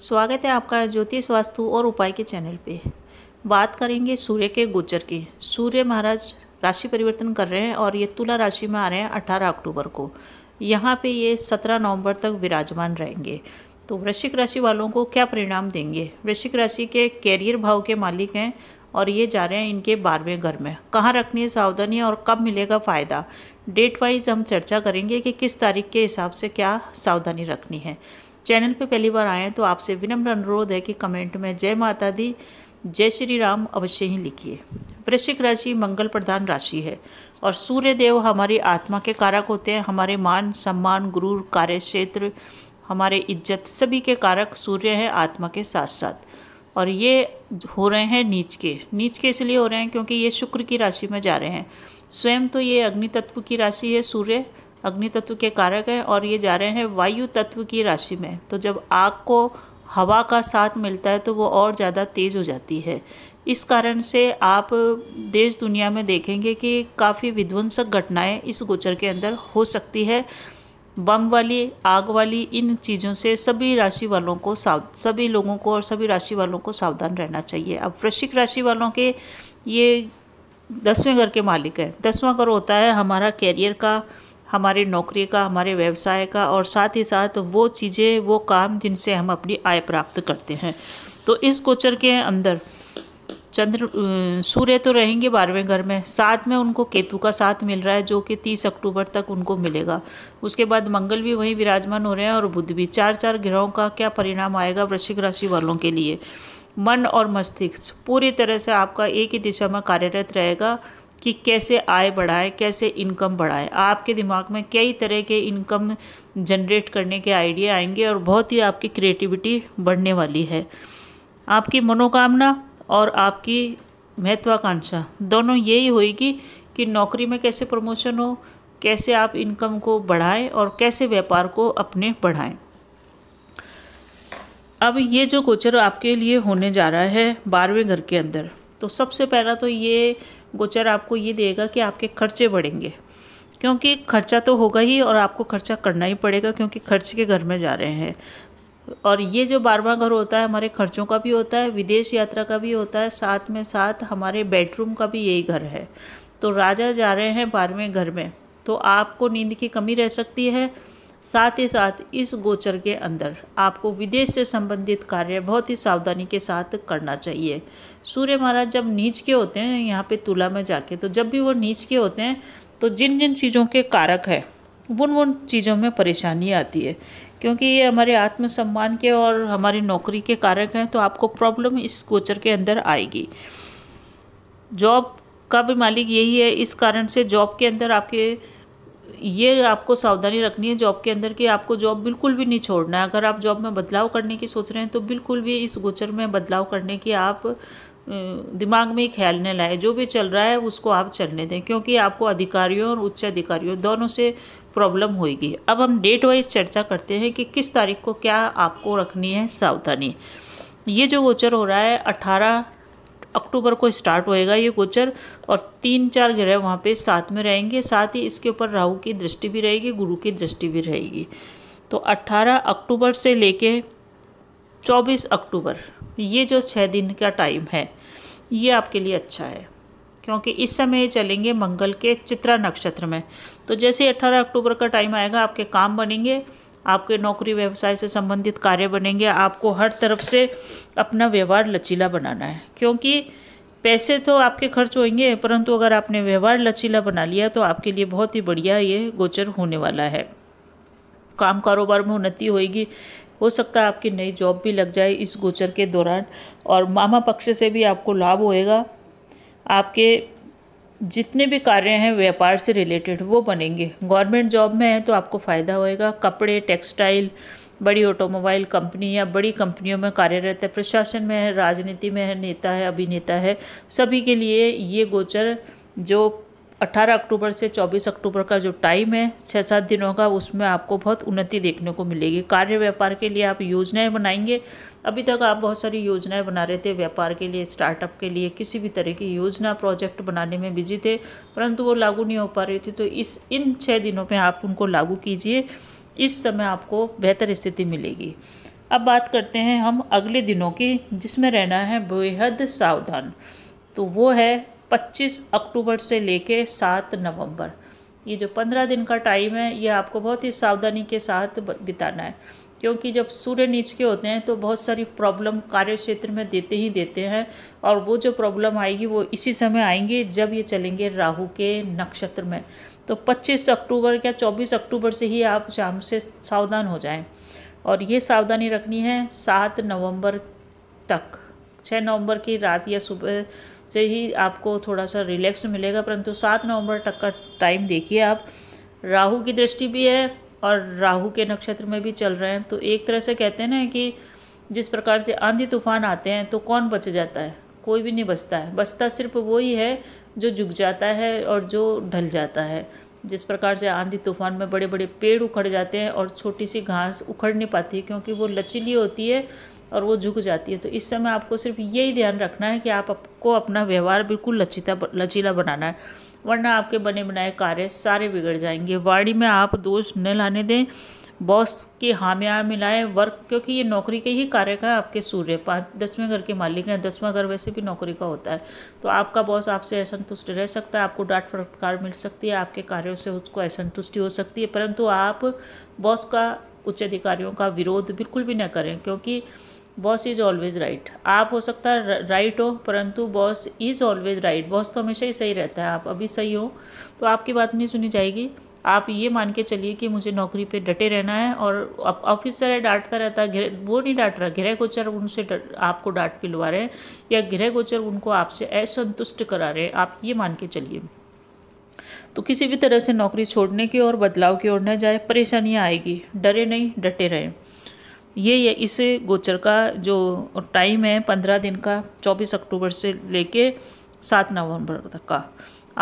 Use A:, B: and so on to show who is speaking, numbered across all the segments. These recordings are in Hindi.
A: स्वागत है आपका ज्योतिष वास्तु और उपाय के चैनल पे बात करेंगे सूर्य के गोचर की सूर्य महाराज राशि परिवर्तन कर रहे हैं और ये तुला राशि में आ रहे हैं अठारह अक्टूबर को यहाँ पे ये सत्रह नवंबर तक विराजमान रहेंगे तो वृश्चिक राशि वालों को क्या परिणाम देंगे वृश्चिक राशि के कैरियर भाव के मालिक हैं और ये जा रहे हैं इनके बारहवें घर में कहाँ रखनी है सावधानी और कब मिलेगा फ़ायदा डेट वाइज हम चर्चा करेंगे कि किस तारीख के हिसाब से क्या सावधानी रखनी है चैनल पर पहली बार हैं तो आपसे विनम्र अनुरोध है कि कमेंट में जय माता दी जय श्री राम अवश्य ही लिखिए वृश्चिक राशि मंगल प्रधान राशि है और सूर्य देव हमारी आत्मा के कारक होते हैं हमारे मान सम्मान गुरु कार्य क्षेत्र हमारे इज्जत सभी के कारक सूर्य हैं आत्मा के साथ साथ और ये हो रहे हैं नीच के नीच के इसलिए हो रहे हैं क्योंकि ये शुक्र की राशि में जा रहे हैं स्वयं तो ये अग्नि तत्व की राशि है सूर्य अग्नि तत्व के कारक हैं और ये जा रहे हैं वायु तत्व की राशि में तो जब आग को हवा का साथ मिलता है तो वो और ज़्यादा तेज़ हो जाती है इस कारण से आप देश दुनिया में देखेंगे कि काफ़ी विध्वंसक घटनाएं इस गोचर के अंदर हो सकती है बम वाली आग वाली इन चीज़ों से सभी राशि वालों को साव सभी लोगों को और सभी राशि वालों को सावधान रहना चाहिए अब वृश्चिक राशि वालों के ये दसवें घर के मालिक है दसवां घर होता है हमारा कैरियर का हमारे नौकरी का हमारे व्यवसाय का और साथ ही साथ वो चीज़ें वो काम जिनसे हम अपनी आय प्राप्त करते हैं तो इस गोचर के अंदर चंद्र सूर्य तो रहेंगे बारहवें घर में साथ में उनको केतु का साथ मिल रहा है जो कि तीस अक्टूबर तक उनको मिलेगा उसके बाद मंगल भी वहीं विराजमान हो रहे हैं और बुध भी चार चार ग्रहों का क्या परिणाम आएगा वृश्चिक राशि वालों के लिए मन और मस्तिष्क पूरी तरह से आपका एक ही दिशा में कार्यरत रहेगा कि कैसे आय बढ़ाएं कैसे इनकम बढ़ाएं आपके दिमाग में कई तरह के इनकम जनरेट करने के आइडिया आएंगे और बहुत ही आपकी क्रिएटिविटी बढ़ने वाली है आपकी मनोकामना और आपकी महत्वाकांक्षा दोनों यही होगी कि नौकरी में कैसे प्रमोशन हो कैसे आप इनकम को बढ़ाएं और कैसे व्यापार को अपने बढ़ाएं अब ये जो गोचर आपके लिए होने जा रहा है बारहवें घर के अंदर तो सबसे पहला तो ये गोचर आपको ये देगा कि आपके खर्चे बढ़ेंगे क्योंकि खर्चा तो होगा ही और आपको खर्चा करना ही पड़ेगा क्योंकि खर्च के घर में जा रहे हैं और ये जो बारवा घर होता है हमारे खर्चों का भी होता है विदेश यात्रा का भी होता है साथ में साथ हमारे बेडरूम का भी यही घर है तो राजा जा रहे हैं बारहवें घर में तो आपको नींद की कमी रह सकती है साथ ही साथ इस गोचर के अंदर आपको विदेश से संबंधित कार्य बहुत ही सावधानी के साथ करना चाहिए सूर्य महाराज जब नीच के होते हैं यहाँ पे तुला में जाके तो जब भी वो नीच के होते हैं तो जिन जिन चीज़ों के कारक है उन उन चीज़ों में परेशानी आती है क्योंकि ये हमारे आत्मसम्मान के और हमारी नौकरी के कारक हैं तो आपको प्रॉब्लम इस गोचर के अंदर आएगी जॉब का भी मालिक यही है इस कारण से जॉब के अंदर आपके ये आपको सावधानी रखनी है जॉब के अंदर कि आपको जॉब बिल्कुल भी नहीं छोड़ना है अगर आप जॉब में बदलाव करने की सोच रहे हैं तो बिल्कुल भी इस गोचर में बदलाव करने की आप दिमाग में ही ख्याल न लाए जो भी चल रहा है उसको आप चलने दें क्योंकि आपको अधिकारियों और उच्च अधिकारियों दोनों से प्रॉब्लम होगी अब हम डेट वाइज चर्चा करते हैं कि किस तारीख को क्या आपको रखनी है सावधानी ये जो गोचर हो रहा है अठारह अक्टूबर को स्टार्ट होएगा ये गोचर और तीन चार ग्रह वहाँ पे साथ में रहेंगे साथ ही इसके ऊपर राहु की दृष्टि भी रहेगी गुरु की दृष्टि भी रहेगी तो 18 अक्टूबर से लेके 24 अक्टूबर ये जो छः दिन का टाइम है ये आपके लिए अच्छा है क्योंकि इस समय चलेंगे मंगल के चित्रा नक्षत्र में तो जैसे 18 अक्टूबर का टाइम आएगा आपके काम बनेंगे आपके नौकरी व्यवसाय से संबंधित कार्य बनेंगे आपको हर तरफ से अपना व्यवहार लचीला बनाना है क्योंकि पैसे तो आपके खर्च होंगे परंतु अगर आपने व्यवहार लचीला बना लिया तो आपके लिए बहुत ही बढ़िया ये गोचर होने वाला है काम कारोबार में उन्नति होगी हो सकता है आपकी नई जॉब भी लग जाए इस गोचर के दौरान और मामा पक्ष से भी आपको लाभ होएगा आपके जितने भी कार्य हैं व्यापार से रिलेटेड वो बनेंगे गवर्नमेंट जॉब में है तो आपको फ़ायदा होएगा कपड़े टेक्सटाइल बड़ी ऑटोमोबाइल कंपनी या बड़ी कंपनियों में कार्यरत है प्रशासन में है राजनीति में है नेता है अभिनेता है सभी के लिए ये गोचर जो 18 अक्टूबर से 24 अक्टूबर का जो टाइम है छः सात दिनों का उसमें आपको बहुत उन्नति देखने को मिलेगी कार्य व्यापार के लिए आप योजनाएं बनाएंगे अभी तक आप बहुत सारी योजनाएं बना रहे थे व्यापार के लिए स्टार्टअप के लिए किसी भी तरह की योजना प्रोजेक्ट बनाने में बिजी थे परंतु वो लागू नहीं हो पा रही थी तो इस इन छः दिनों में आप उनको लागू कीजिए इस समय आपको बेहतर स्थिति मिलेगी अब बात करते हैं हम अगले दिनों की जिसमें रहना है बेहद सावधान तो वो है 25 अक्टूबर से लेके 7 नवंबर ये जो 15 दिन का टाइम है ये आपको बहुत ही सावधानी के साथ बिताना है क्योंकि जब सूर्य नीच के होते हैं तो बहुत सारी प्रॉब्लम कार्य क्षेत्र में देते ही देते हैं और वो जो प्रॉब्लम आएगी वो इसी समय आएंगी जब ये चलेंगे राहु के नक्षत्र में तो 25 अक्टूबर या 24 अक्टूबर से ही आप शाम से सावधान हो जाएं और ये सावधानी रखनी है सात नवंबर तक छः नवंबर की रात या सुबह से ही आपको थोड़ा सा रिलैक्स मिलेगा परंतु सात नवंबर तक का टाइम देखिए आप राहु की दृष्टि भी है और राहु के नक्षत्र में भी चल रहे हैं तो एक तरह से कहते हैं ना कि जिस प्रकार से आंधी तूफान आते हैं तो कौन बच जाता है कोई भी नहीं बचता है बचता सिर्फ वही है जो झुक जाता है और जो ढल जाता है जिस प्रकार से आंधी तूफान में बड़े बड़े पेड़ उखड़ जाते हैं और छोटी सी घास उखड़ नहीं पाती क्योंकि वो लचीली होती है और वो झुक जाती है तो इस समय आपको सिर्फ यही ध्यान रखना है कि आप आपको अपना व्यवहार बिल्कुल लचीता लचीला बनाना है वरना आपके बने बनाए कार्य सारे बिगड़ जाएंगे वाणी में आप दोष न लाने दें बॉस के हामिया मिलाएं वर्क क्योंकि ये नौकरी के ही कार्य का है आपके सूर्य पाँच दसवें घर के मालिक हैं दसवां घर वैसे भी नौकरी का होता है तो आपका बॉस आपसे असंतुष्ट रह सकता है आपको डांट फटकार मिल सकती है आपके कार्यों से उसको असंतुष्टि हो सकती है परंतु आप बॉस का उच्च अधिकारियों का विरोध बिल्कुल भी न करें क्योंकि बॉस इज़ ऑलवेज राइट आप हो सकता है राइट हो परंतु boss is always right boss तो हमेशा ही सही रहता है आप अभी सही हो तो आपकी बात नहीं सुनी जाएगी आप ये मान के चलिए कि मुझे नौकरी पे डटे रहना है और ऑफिसर है डांटता रहता है वो नहीं डांट रहा गृह गोचर उनसे आपको डांट पिलवा रहे हैं या गृह गोचर उनको आपसे असंतुष्ट करा रहे हैं आप ये मान के चलिए तो किसी भी तरह से नौकरी छोड़ने की और बदलाव की ओर न जाए परेशानियाँ आएगी डरे नहीं डटे रहें ये ये इस गोचर का जो टाइम है पंद्रह दिन का चौबीस अक्टूबर से लेके सात नवंबर तक का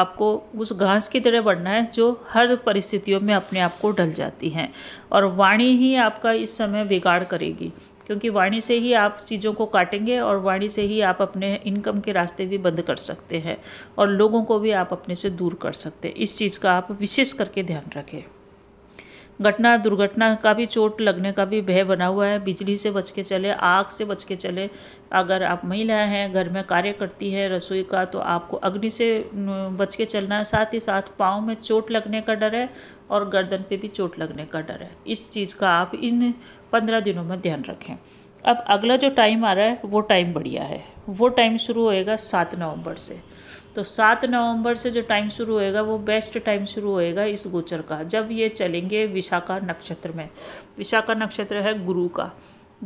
A: आपको उस घास की तरह बढ़ना है जो हर परिस्थितियों में अपने आप को ढल जाती हैं और वाणी ही आपका इस समय बिगाड़ करेगी क्योंकि वाणी से ही आप चीज़ों को काटेंगे और वाणी से ही आप अपने इनकम के रास्ते भी बंद कर सकते हैं और लोगों को भी आप अपने से दूर कर सकते हैं इस चीज़ का आप विशेष करके ध्यान रखें घटना दुर्घटना का भी चोट लगने का भी भय बना हुआ है बिजली से बच के चले आग से बच के चले अगर आप महिला हैं घर में कार्य करती है रसोई का तो आपको अग्नि से बच के चलना है साथ ही साथ पाँव में चोट लगने का डर है और गर्दन पे भी चोट लगने का डर है इस चीज़ का आप इन पंद्रह दिनों में ध्यान रखें अब अगला जो टाइम आ रहा है वो टाइम बढ़िया है वो टाइम शुरू होएगा सात नवंबर से तो सात नवंबर से जो टाइम शुरू होएगा वो बेस्ट टाइम शुरू होएगा इस गोचर का जब ये चलेंगे विशाखा नक्षत्र में विशाखा नक्षत्र है गुरु का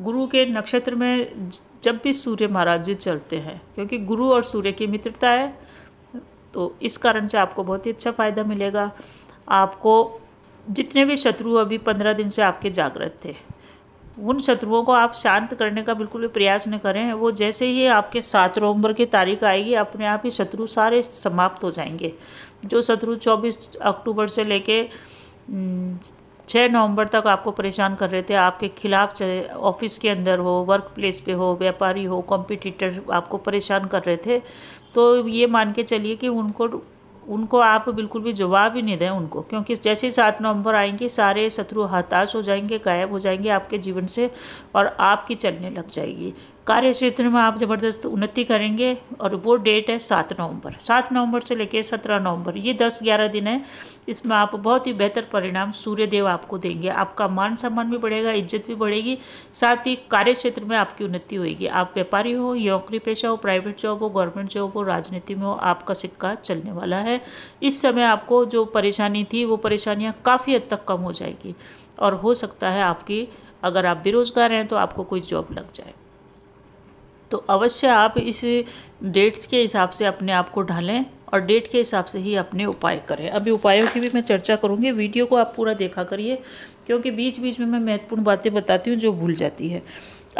A: गुरु के नक्षत्र में जब भी सूर्य महाराज जी चलते हैं क्योंकि गुरु और सूर्य की मित्रता है तो इस कारण से आपको बहुत ही अच्छा फ़ायदा मिलेगा आपको जितने भी शत्रु अभी पंद्रह दिन से आपके जागृत थे उन शत्रुओं को आप शांत करने का बिल्कुल भी प्रयास न करें वो जैसे ही आपके सात नवंबर की तारीख आएगी अपने आप ही शत्रु सारे समाप्त हो जाएंगे जो शत्रु चौबीस अक्टूबर से लेके छः नवंबर तक आपको परेशान कर रहे थे आपके खिलाफ चाहे ऑफिस के अंदर हो वर्क प्लेस पे हो व्यापारी हो कॉम्पिटिटर आपको परेशान कर रहे थे तो ये मान के चलिए कि उनको उनको आप बिल्कुल भी जवाब ही नहीं दें उनको क्योंकि जैसे ही सात नवंबर आएंगे सारे शत्रु हताश हो जाएंगे गायब हो जाएंगे आपके जीवन से और आपकी चलने लग जाएगी कार्य क्षेत्र में आप ज़बरदस्त उन्नति करेंगे और वो डेट है सात नवंबर सात नवंबर से लेकर सत्रह नवंबर ये दस ग्यारह दिन है इसमें आप बहुत ही बेहतर परिणाम सूर्यदेव आपको देंगे आपका मान सम्मान भी बढ़ेगा इज्जत भी बढ़ेगी साथ ही कार्य क्षेत्र में आपकी उन्नति होगी आप व्यापारी हो नौकरी पेशा हो प्राइवेट जॉब हो गवर्नमेंट जॉब हो राजनीति में हो आपका सिक्का चलने वाला है इस समय आपको जो परेशानी थी वो परेशानियाँ काफ़ी हद तक कम हो जाएगी और हो सकता है आपकी अगर आप बेरोज़गार हैं तो आपको कोई जॉब लग जाए तो अवश्य आप इस डेट्स के हिसाब से अपने आप को ढालें और डेट के हिसाब से ही अपने उपाय करें अभी उपायों की भी मैं चर्चा करूँगी वीडियो को आप पूरा देखा करिए क्योंकि बीच बीच में मैं महत्वपूर्ण बातें बताती हूँ जो भूल जाती है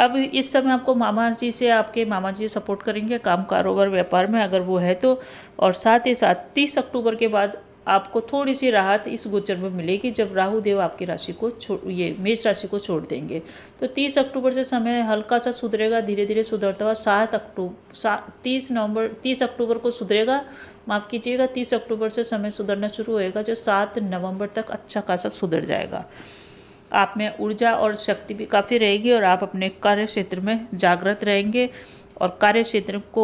A: अब इस समय आपको मामा जी से आपके मामा जी सपोर्ट करेंगे काम कारोबार व्यापार में अगर वो है तो और साथ ही साथ तीस अक्टूबर के बाद आपको थोड़ी सी राहत इस गोचर में मिलेगी जब राहु देव आपकी राशि को छोड़ ये मेष राशि को छोड़ देंगे तो तीस अक्टूबर से समय हल्का सा सुधरेगा धीरे धीरे सुधरता हुआ सात अक्टूबर सात तीस नवंबर तीस अक्टूबर को सुधरेगा माफ़ कीजिएगा तीस अक्टूबर से समय सुधरना शुरू होएगा जो सात नवम्बर तक अच्छा खासा सुधर जाएगा आप में ऊर्जा और शक्ति भी काफ़ी रहेगी और आप अपने कार्य क्षेत्र में जागृत रहेंगे और कार्य क्षेत्र को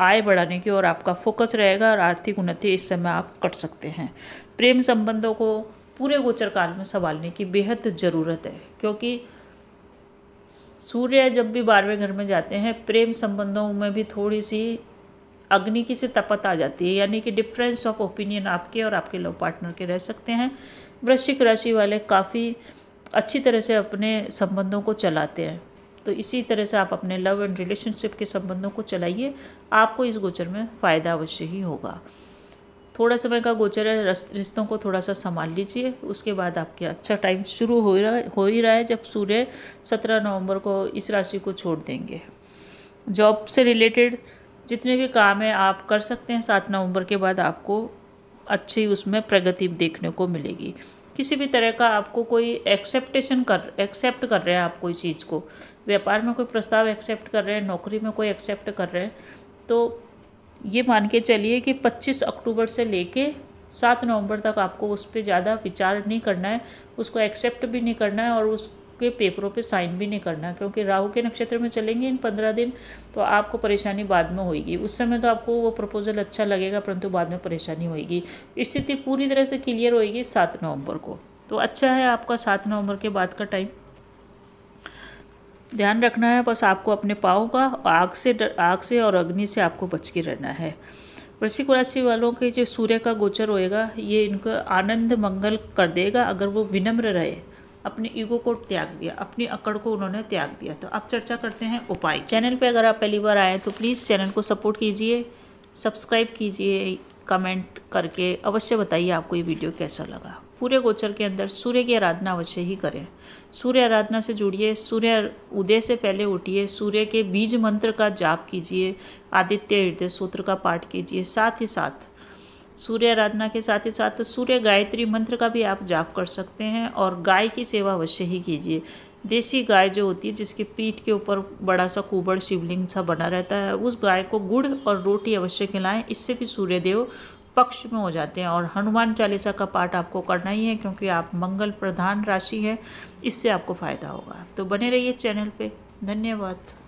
A: आय बढ़ाने की ओर आपका फोकस रहेगा और आर्थिक उन्नति इस समय आप कर सकते हैं प्रेम संबंधों को पूरे गोचर काल में संभालने की बेहद ज़रूरत है क्योंकि सूर्य जब भी बारहवें घर में जाते हैं प्रेम संबंधों में भी थोड़ी सी अग्नि की से तपत आ जाती है यानी कि डिफरेंस ऑफ ओपिनियन आपके और आपके लव पार्टनर के रह सकते हैं वृश्चिक राशि वाले काफ़ी अच्छी तरह से अपने संबंधों को चलाते हैं तो इसी तरह से आप अपने लव एंड रिलेशनशिप के संबंधों को चलाइए आपको इस गोचर में फ़ायदा अवश्य ही होगा थोड़ा समय का गोचर है रिश्तों को थोड़ा सा संभाल लीजिए उसके बाद आपके अच्छा टाइम शुरू हो रहा हो ही रहा है जब सूर्य सत्रह नवंबर को इस राशि को छोड़ देंगे जॉब से रिलेटेड जितने भी काम है आप कर सकते हैं सात नवंबर के बाद आपको अच्छी उसमें प्रगति देखने को मिलेगी किसी भी तरह का आपको कोई एक्सेप्टेशन कर एक्सेप्ट कर रहे हैं आप कोई चीज़ को व्यापार में कोई प्रस्ताव एक्सेप्ट कर रहे हैं नौकरी में कोई एक्सेप्ट कर रहे हैं तो ये मान के चलिए कि 25 अक्टूबर से लेके सात नवंबर तक आपको उस पर ज़्यादा विचार नहीं करना है उसको एक्सेप्ट भी नहीं करना है और उस के पेपरों पे साइन भी नहीं करना क्योंकि राहु के नक्षत्र में चलेंगे इन पंद्रह दिन तो आपको परेशानी बाद में होगी उस समय तो आपको वो प्रपोजल अच्छा लगेगा परंतु बाद में परेशानी होगी स्थिति पूरी तरह से क्लियर होएगी सात नवम्बर को तो अच्छा है आपका सात नवंबर के बाद का टाइम ध्यान रखना है बस आपको अपने पाँव का आग से डर, आग से और अग्नि से आपको बच के रहना है वृश्चिक राशि वालों के जो सूर्य का गोचर होएगा ये इनको आनंद मंगल कर देगा अगर वो विनम्र रहे अपने ईगो को त्याग दिया अपनी अकड़ को उन्होंने त्याग दिया तो अब चर्चा करते हैं उपाय चैनल पे अगर आप पहली बार आए तो प्लीज़ चैनल को सपोर्ट कीजिए सब्सक्राइब कीजिए कमेंट करके अवश्य बताइए आपको ये वीडियो कैसा लगा पूरे गोचर के अंदर सूर्य की आराधना अवश्य ही करें सूर्य आराधना से जुड़िए सूर्य उदय से पहले उठिए सूर्य के बीज मंत्र का जाप कीजिए आदित्य हृदय सूत्र का पाठ कीजिए साथ ही साथ सूर्य आराधना के साथ ही साथ सूर्य गायत्री मंत्र का भी आप जाप कर सकते हैं और गाय की सेवा अवश्य ही कीजिए देसी गाय जो होती है जिसके पीठ के ऊपर बड़ा सा कुबड़ शिवलिंग सा बना रहता है उस गाय को गुड़ और रोटी अवश्य खिलाएं इससे भी सूर्यदेव पक्ष में हो जाते हैं और हनुमान चालीसा का पाठ आपको करना ही है क्योंकि आप मंगल प्रधान राशि है इससे आपको फ़ायदा होगा तो बने रहिए चैनल पे धन्यवाद